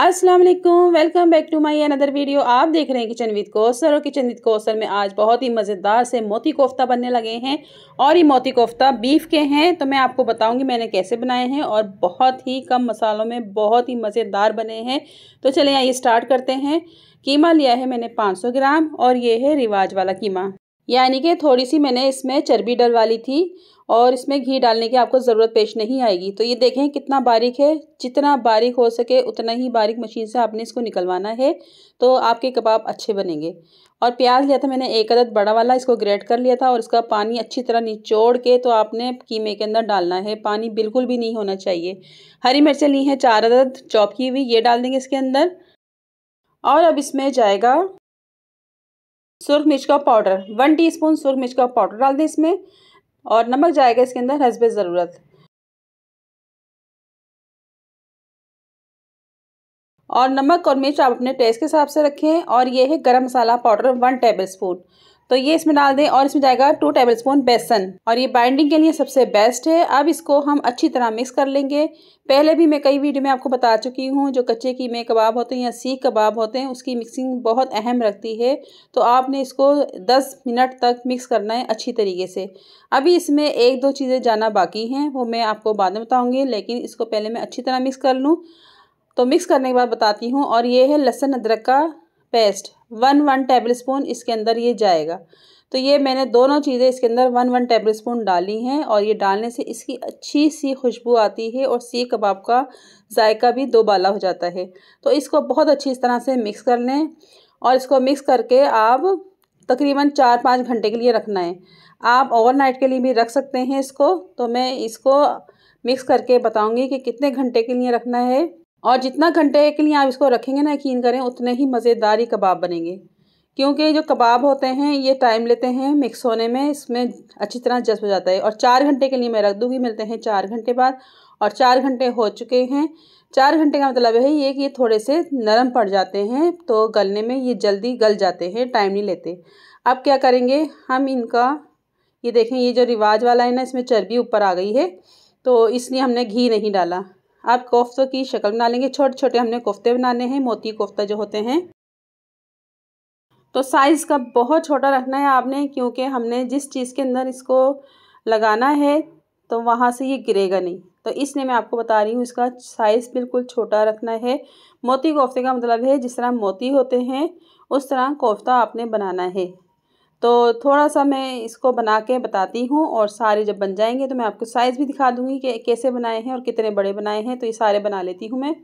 अस्सलाम वालेकुम welcome back to my another video आप देख रहे हैं किचन विद कोसर और किचन विद कोसर में आज बहुत ही मज़ेदार से मोती कोफ्ता बनने लगे हैं और ये मोती कोफ्ता बीफ के हैं तो मैं आपको बताऊंगी मैंने कैसे बनाए हैं और बहुत ही कम मसालों में बहुत ही मज़ेदार बने हैं तो चले आइए स्टार्ट करते हैं कीमा लिया है मैंने सौ ग्राम और ये है रिवाज वाला कीमा यानी कि थोड़ी सी मैंने इसमें चर्बी डलवा ली थी और इसमें घी डालने की आपको ज़रूरत पेश नहीं आएगी तो ये देखें कितना बारीक है जितना बारीक हो सके उतना ही बारीक मशीन से आपने इसको निकलवाना है तो आपके कबाब अच्छे बनेंगे और प्याज लिया था मैंने एक अदद बड़ा वाला इसको ग्रेट कर लिया था और इसका पानी अच्छी तरह निचोड़ के तो आपने कीमे के अंदर डालना है पानी बिल्कुल भी नहीं होना चाहिए हरी मिर्चें ली हैं चार अदद चौपकी हुई ये डाल देंगे इसके अंदर और अब इसमें जाएगा सुरख मिर्च का पाउडर वन टीस्पून सुरख मिर्च का पाउडर डाल दें इसमें और नमक जाएगा इसके अंदर हसब ज़रूरत और नमक और मिर्च आप अपने टेस्ट के हिसाब से रखें और यह है garam masala powder one tablespoon तो ये इसमें डाल दें और इसमें जाएगा टू टेबल स्पून बेसन और ये बाइंडिंग के लिए सबसे बेस्ट है अब इसको हम अच्छी तरह मिक्स कर लेंगे पहले भी मैं कई वीडियो में आपको बता चुकी हूँ जो कच्चे की कबाब होते हैं या सीख कबाब होते हैं उसकी मिक्सिंग बहुत अहम रखती है तो आपने इसको 10 मिनट तक मिक्स करना है अच्छी तरीके से अभी इसमें एक दो चीज़ें जाना बाकी हैं वो मैं आपको बाद में बताऊँगी लेकिन इसको पहले मैं अच्छी तरह मिक्स कर लूँ तो मिक्स करने के बाद बताती हूँ और ये है लहसुन अदरक का paste one one tablespoon इसके अंदर ये जाएगा तो ये मैंने दोनों चीज़ें इसके अंदर वन वन टेबल स्पून डाली हैं और ये डालने से इसकी अच्छी सी खुशबू आती है और सीख कबाब का जायका भी दोबाला हो जाता है तो इसको बहुत अच्छी इस तरह से मिक्स कर लें और इसको मिक्स करके आप तकरीबन चार पाँच घंटे के लिए रखना है आप ओवरनाइट के लिए भी रख सकते हैं इसको तो मैं इसको मिक्स करके बताऊँगी कि कितने घंटे के लिए रखना है और जितना घंटे के लिए आप इसको रखेंगे ना यकीन करें उतने ही मज़ेदार ही कबाब बनेंगे क्योंकि जो कबाब होते हैं ये टाइम लेते हैं मिक्स होने में इसमें अच्छी तरह जज्ब हो जाता है और चार घंटे के लिए मैं रख दूँगी मिलते हैं चार घंटे बाद और चार घंटे हो चुके हैं चार घंटे का मतलब है ये कि ये थोड़े से नरम पड़ जाते हैं तो गलने में ये जल्दी गल जाते हैं टाइम नहीं लेते अब क्या करेंगे हम इनका ये देखें ये जो रिवाज वाला है ना इसमें चर्बी ऊपर आ गई है तो इसलिए हमने घी नहीं डाला आप कोफ्तों की शक्ल बना लेंगे छोटे छोटे हमने कोफ्ते बनाने हैं मोती कोफ्ता जो होते हैं तो साइज़ का बहुत छोटा रखना है आपने क्योंकि हमने जिस चीज़ के अंदर इसको लगाना है तो वहाँ से ये गिरेगा नहीं तो इसलिए मैं आपको बता रही हूँ इसका साइज़ बिल्कुल छोटा रखना है मोती कोफ्ते का मतलब है जिस तरह मोती होते हैं उस तरह कोफ्ता आपने बनाना है तो थोड़ा सा मैं इसको बना के बताती हूँ और सारे जब बन जाएंगे तो मैं आपको साइज़ भी दिखा दूँगी कि कैसे बनाए हैं और कितने बड़े बनाए हैं तो ये सारे बना लेती हूँ मैं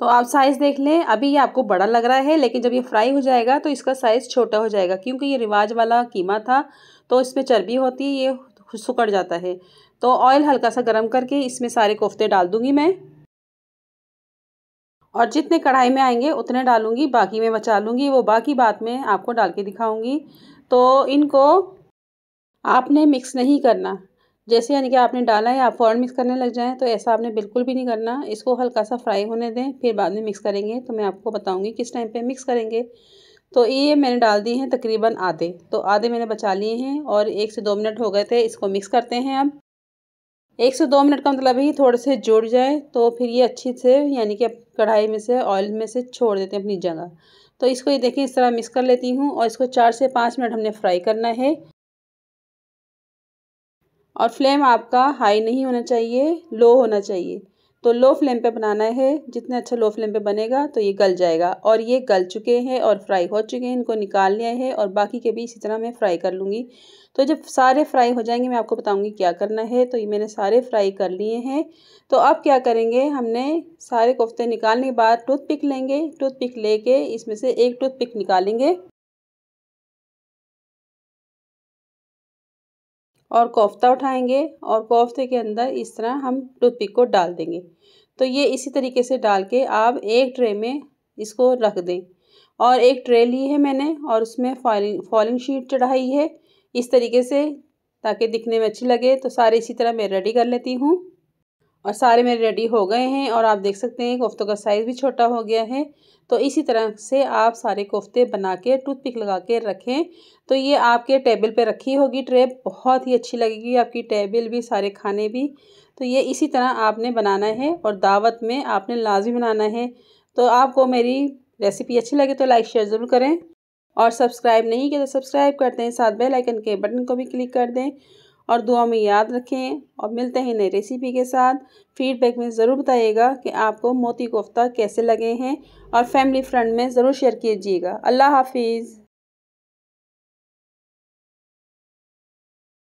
तो आप साइज़ देख लें अभी ये आपको बड़ा लग रहा है लेकिन जब ये फ्राई हो जाएगा तो इसका साइज़ छोटा हो जाएगा क्योंकि ये रिवाज वाला कीमा था तो इसमें चर्बी होती है ये सुकड़ जाता है तो ऑयल हल्का सा गर्म करके इसमें सारे कोफ्ते डाल दूँगी मैं और जितने कढ़ाई में आएंगे उतने डालूंगी बाकी मैं बचा लूँगी वो बाकी बात में आपको डाल के दिखाऊँगी तो इनको आपने मिक्स नहीं करना जैसे यानी कि आपने डाला है आप फ़ौरन मिक्स करने लग जाएं तो ऐसा आपने बिल्कुल भी नहीं करना इसको हल्का सा फ्राई होने दें फिर बाद में मिक्स करेंगे तो मैं आपको बताऊंगी किस टाइम पे मिक्स करेंगे तो ये मैंने डाल दिए हैं तकरीबन आधे तो आधे मैंने बचा लिए हैं और एक से दो मिनट हो गए थे इसको मिक्स करते हैं अब एक से दो मिनट का मतलब ही थोड़े से जुड़ जाए तो फिर ये अच्छी से यानी कि कढ़ाई में से ऑयल में से छोड़ देते हैं अपनी जगह तो इसको ये देखें इस तरह मिक्स कर लेती हूँ और इसको चार से पाँच मिनट हमने फ्राई करना है और फ्लेम आपका हाई नहीं होना चाहिए लो होना चाहिए तो लो फ्लेम पे बनाना है जितना अच्छा लो फ्लेम पे बनेगा तो ये गल जाएगा और ये गल चुके हैं और फ्राई हो चुके हैं इनको निकाल लिया है और बाकी के भी इसी तरह मैं फ्राई कर लूँगी तो जब सारे फ्राई हो जाएंगे मैं आपको बताऊँगी क्या करना है तो ये मैंने सारे फ्राई कर लिए हैं तो अब क्या करेंगे हमने सारे कोफ्ते निकालने के बाद टूथ लेंगे टूथपिक लेके इसमें से एक टूथ निकालेंगे और कोफ्ता उठाएंगे और कोफ्ते के अंदर इस तरह हम टूथपिक को डाल देंगे तो ये इसी तरीके से डाल के आप एक ट्रे में इसको रख दें और एक ट्रे ली है मैंने और उसमें फॉलिंग फॉलिंग शीट चढ़ाई है इस तरीके से ताकि दिखने में अच्छी लगे तो सारे इसी तरह मैं रेडी कर लेती हूँ और सारे मेरे रेडी हो गए हैं और आप देख सकते हैं कोफ्तों का साइज़ भी छोटा हो गया है तो इसी तरह से आप सारे कोफ्ते बना के टूथपिक लगा के रखें तो ये आपके टेबल पे रखी होगी ट्रे बहुत ही अच्छी लगेगी आपकी टेबल भी सारे खाने भी तो ये इसी तरह आपने बनाना है और दावत में आपने लाजमी बनाना है तो आपको मेरी रेसिपी अच्छी लगे तो लाइक शेयर ज़रूर करें और सब्सक्राइब नहीं किया तो सब्सक्राइब करते हैं साथ बेलाइकन के बटन को भी क्लिक कर दें और दुआ में याद रखें और मिलते हैं नई रेसिपी के साथ फीडबैक में ज़रूर बताइएगा कि आपको मोती कोफ्ता कैसे लगे हैं और फैमिली फ्रेंड में ज़रूर शेयर कीजिएगा अल्लाह हाफिज़